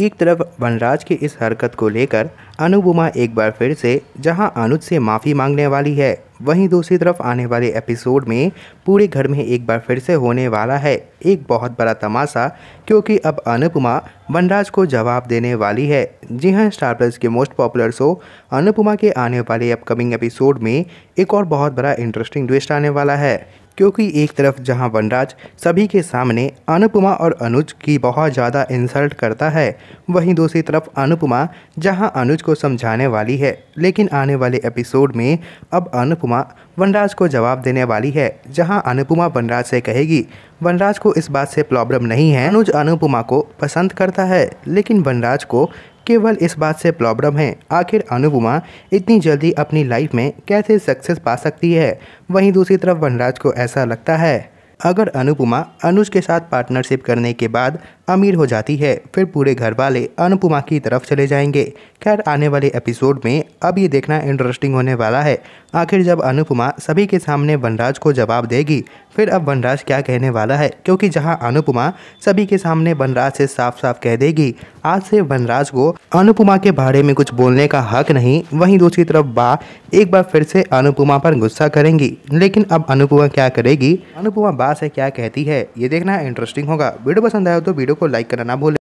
एक तरफ वनराज की इस हरकत को लेकर अनुपमा एक बार फिर से जहां अनुज से माफ़ी मांगने वाली है वहीं दूसरी तरफ आने वाले एपिसोड में पूरे घर में एक बार फिर से होने वाला है एक बहुत बड़ा तमाशा क्योंकि अब अनुपमा वनराज को जवाब देने वाली है जी हाँ स्टार प्लस के मोस्ट पॉपुलर शो अनुपमा के आने वाले अपकमिंग एपिसोड में एक और बहुत बड़ा इंटरेस्टिंग ट्विस्ट आने वाला है क्योंकि एक तरफ जहां वनराज सभी के सामने अनुपमा और अनुज की बहुत ज़्यादा इंसल्ट करता है वहीं दूसरी तरफ अनुपमा जहां अनुज को समझाने वाली है लेकिन आने वाले एपिसोड में अब अनुपमा वनराज को जवाब देने वाली है जहां अनुपमा वनराज से कहेगी वनराज को इस बात से प्रॉब्लम नहीं है अनुज अनुपमा को पसंद करता है लेकिन वनराज को केवल इस बात से प्रॉब्लम है आखिर अनुपमा इतनी जल्दी अपनी लाइफ में कैसे सक्सेस पा सकती है वहीं दूसरी तरफ वनराज को ऐसा लगता है अगर अनुपमा अनुज के साथ पार्टनरशिप करने के बाद अमीर हो जाती है फिर पूरे घर वाले अनुपमा की तरफ चले जाएंगे खैर आने वाले एपिसोड में अब ये देखना इंटरेस्टिंग होने वाला है आखिर जब अनुपमा सभी के सामने वनराज को जवाब देगी फिर अब वनराज क्या कहने वाला है क्योंकि जहां अनुपमा सभी के सामने वनराज से साफ साफ कह देगी आज से वनराज को अनुपमा के बारे में कुछ बोलने का हक नहीं वहीं दूसरी तरफ बा एक बार फिर से अनुपमा पर गुस्सा करेंगी लेकिन अब अनुपमा क्या करेगी अनुपमा बा क्लास है क्या कहती है ये देखना इंटरेस्टिंग होगा वीडियो पसंद आया तो वीडियो को लाइक करना ना भूलें